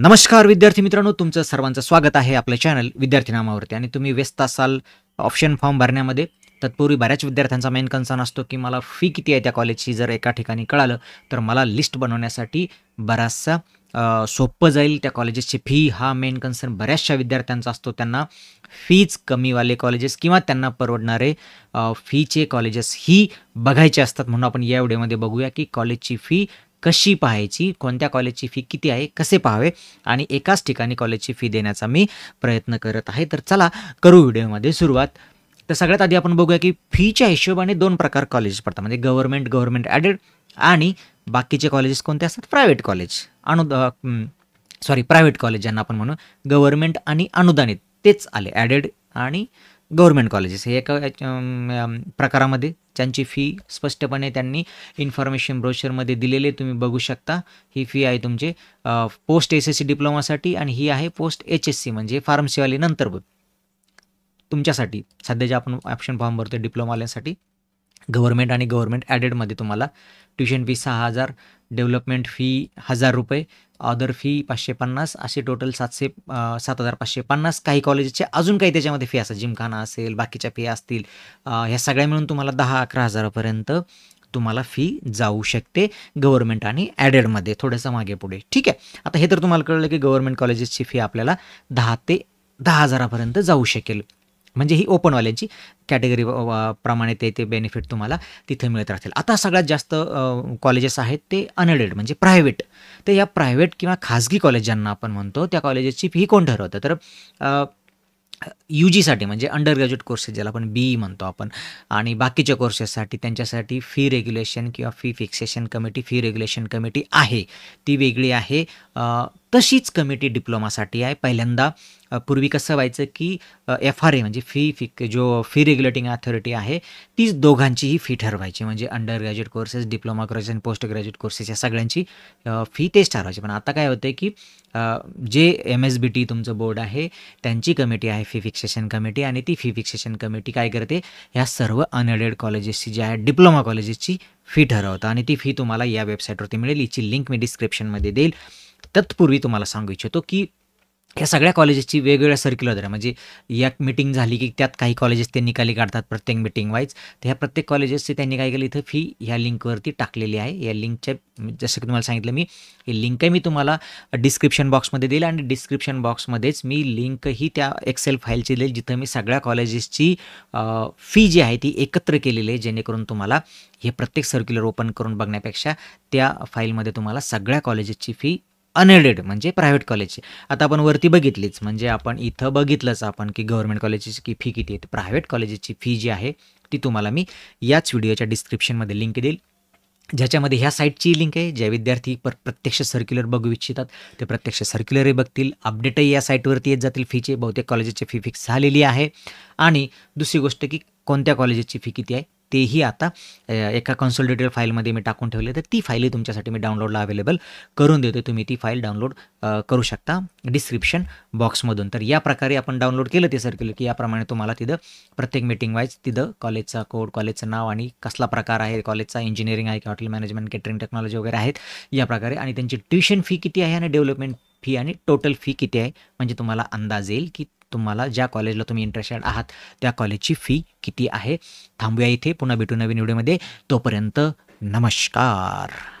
नमस्कार विद्यार्थी मित्रांनो तुमचं सर्वांचं स्वागत आहे आपल्या चॅनल विद्यार्थी नामावरती आणि तुम्ही व्यस्त असाल ऑप्शन फॉर्म भरण्यामध्ये तत्पूर्वी बऱ्याच विद्यार्थ्यांचा मेन कन्सर्न असतो की मला फी किती आहे त्या कॉलेजची जर एका ठिकाणी कळालं तर मला लिस्ट बनवण्यासाठी बराचसा सोपं जाईल त्या कॉलेजेसची फी हा मेन कन्सर्न बऱ्याचशा विद्यार्थ्यांचा असतो त्यांना फीज कमीवाले कॉलेजेस किंवा त्यांना परवडणारे फीचे कॉलेजेस ही बघायचे असतात म्हणून आपण या व्हिडिओमध्ये बघूया की कॉलेजची फी कशी पाहायची कोणत्या कॉलेजची फी किती आहे कसे पाहावे आणि एकाच ठिकाणी कॉलेजची फी देण्याचा मी प्रयत्न करत आहे तर चला करू व्हिडिओमध्ये सुरुवात तर सगळ्यात आधी आपण बघूया की फीच्या हिशोबाने दोन प्रकार कॉलेजेस पडतात म्हणजे गव्हर्मेंट गव्हर्मेंट ॲडेड आणि बाकीचे कॉलेजेस कोणते असतात प्रायव्हेट कॉलेज अनुद सॉरी प्रायव्हेट कॉलेज ज्यांना आपण म्हणू गव्हर्मेंट आणि अनुदानित तेच आले ॲडेड आणि गव्हर्मेंट कॉलेजेस हे एका प्रकारामध्ये त्यांची फी स्पष्टपणे त्यांनी इन्फॉर्मेशन ब्रोशरमध्ये दिलेले तुम्ही बघू शकता ही फी आहे तुमचे पोस्ट एस एस सी डिप्लोमासाठी आणि ही आहे पोस्ट एच एस सी म्हणजे फार्मसीवाली नंतर तुमच्यासाठी सध्या जे आपण ऑप्शन फॉर्म भरतो डिप्लोमावाल्यांसाठी गव्हर्मेंट आणि गव्हर्मेंट ॲडेडमध्ये तुम्हाला ट्युशन फी सहा हजार डेव्हलपमेंट फी हजार रुपये अदर फी पाचशे पन्नास असे टोटल सातशे सात हजार पाचशे पन्नास काही कॉलेजेसचे अजून काही त्याच्यामध्ये फी असतात जिमखाना असेल बाकीच्या फी असतील ह्या सगळ्या मिळून तुम्हाला दहा अकरा हजारापर्यंत तुम्हाला फी जाऊ शकते गव्हर्मेंट आणि ॲडेडमध्ये थोडंसं मागे पुढे ठीक आहे आता हे तर तुम्हाला कळलं की गव्हर्मेंट कॉलेजेसची फी आपल्याला दहा ते दहा हजारापर्यंत जाऊ शकेल म्हणजे ही ओपन ओपनवाल्यांची कॅटेगरी प्रमाणे ते ते बेनिफिट तुम्हाला तिथे मिळत राहतील आता सगळ्यात जास्त कॉलेजेस आहेत ते अनएडेड म्हणजे प्रायव्हेट तर या प्रायव्हेट किंवा खाजगी कॉलेज ज्यांना आपण म्हणतो त्या कॉलेजेसची फी कोण ठरवतं तर यू जीसाठी म्हणजे अंडर ग्रॅज्युएट कोर्सेस ज्याला आपण बी ई e म्हणतो आपण आणि बाकीच्या कोर्सेससाठी त्यांच्यासाठी फी रेग्युलेशन किंवा fee fixation committee fee regulation committee आहे ती वेगळी आहे तशीच कमिटी डिप्लोमासाठी आहे पहिल्यांदा पूर्वी कसं व्हायचं की एफ आर ए म्हणजे फी फी जो फी रेग्युलेटिंग अथॉरिटी आहे तीच दोघांचीही फी ठरवायची म्हणजे undergraduate courses diploma courses आणि पोस्ट ग्रॅज्युएट कोर्सेस या सगळ्यांची फी तेच ठरवायची पण आता काय होतं की जे एम एस बी टी तुमचं बोर्ड आहे त्यांची कमिटी आहे फी फिक्सेशन कमिटी आणि ती फी फिक्सेशन कमिटी काय करते ह्या सर्व अनएडेड कॉलेजेसची जी आहे डिप्लोमा कॉलेजेसची फी ठरवतं आणि ती फी तुम्हाला या वेबसाईटवरती मिळेल याची लिंक मी डिस्क्रिप्शनमध्ये देईल तत्पूर्वी तुम्हाला सांगू इच्छितो की ह्या सगळ्या कॉलेजेसची वेगवेगळ्या सर्क्युलर दर म्हणजे एक मिटिंग झाली की त्यात काही कॉलेजेस ते निकाली काढतात प्रत्येक मिटिंग वाईज तर ह्या प्रत्येक कॉलेजेसची त्यांनी काय केलं इथं फी ह्या लिंकवरती टाकलेली आहे या लिंकच्या जसं की तुम्हाला सांगितलं मी ही लिंक मी तुम्हाला डिस्क्रिप्शन बॉक्समध्ये देईल आणि डिस्क्रिप्शन बॉक्समध्येच मी लिंक ही त्या एक्सेल फाईलची देईल जिथं मी सगळ्या कॉलेजेसची फी जी आहे ती एकत्र केलेली आहे जेणेकरून तुम्हाला हे प्रत्येक सर्क्युलर ओपन करून बघण्यापेक्षा त्या फाईलमध्ये तुम्हाला सगळ्या कॉलेजेसची फी अनएडेड म्हणजे प्रायव्हेट कॉलेजचे आता आपण वरती बघितलीच म्हणजे आपण इथं बघितलंच आपण की गव्हर्मेंट कॉलेजची की फी किती आहे प्रायव्हेट कॉलेजची फी जी आहे ती तुम्हाला मी याच व्हिडिओच्या डिस्क्रिप्शनमध्ये लिंक देईल ज्याच्यामध्ये ह्या साईटची लिंक आहे ज्या विद्यार्थी पर प्रत्यक्ष सर्क्युलर बघू इच्छितात ते प्रत्यक्ष सर्क्युलरही बघतील अपडेटही या साईटवरती येत जातील फीचे बहुतेक कॉलेजेसची फी फिक्स झालेली आहे आणि दुसरी गोष्ट की कोणत्या कॉलेजेसची फी किती आहे तेही आता एका कन्सॉलिडेटेड फाईलमध्ये मी टाकून ठेवले तर ती फाईलही तुमच्यासाठी मी डाउनलोडला अवेलेबल करून देतो तुम्ही ती फाईल डाउनलोड करू शकता डिस्क्रिप्शन बॉक्समधून तर या प्रकारे आपण डाउनलोड केलं ते सर्क्युलर की याप्रमाणे तुम्हाला तिथं प्रत्येक मीटिंग वाईज तिथं कॉलेजचा कोड कॉलेजचं नाव आणि कसला प्रकार आहे कॉलेजचा इंजिनिअरिंग आहे की हॉटेल मॅनेजमेंट केटरिंग टेक्नॉलॉजी वगैरे आहेत या प्रकारे आणि त्यांची ट्युशन फी किती आहे आणि डेव्हलपमेंट फी आणि टोटल फी किती आहे म्हणजे तुम्हाला अंदाज येईल की तुम्हाला ज्या कॉलेजला तुम्ही इंटरेस्टेड आहात त्या कॉलेजची फी किती आहे थांबूया इथे पुन्हा भेटू नवीन व्हिडिओमध्ये तोपर्यंत नमस्कार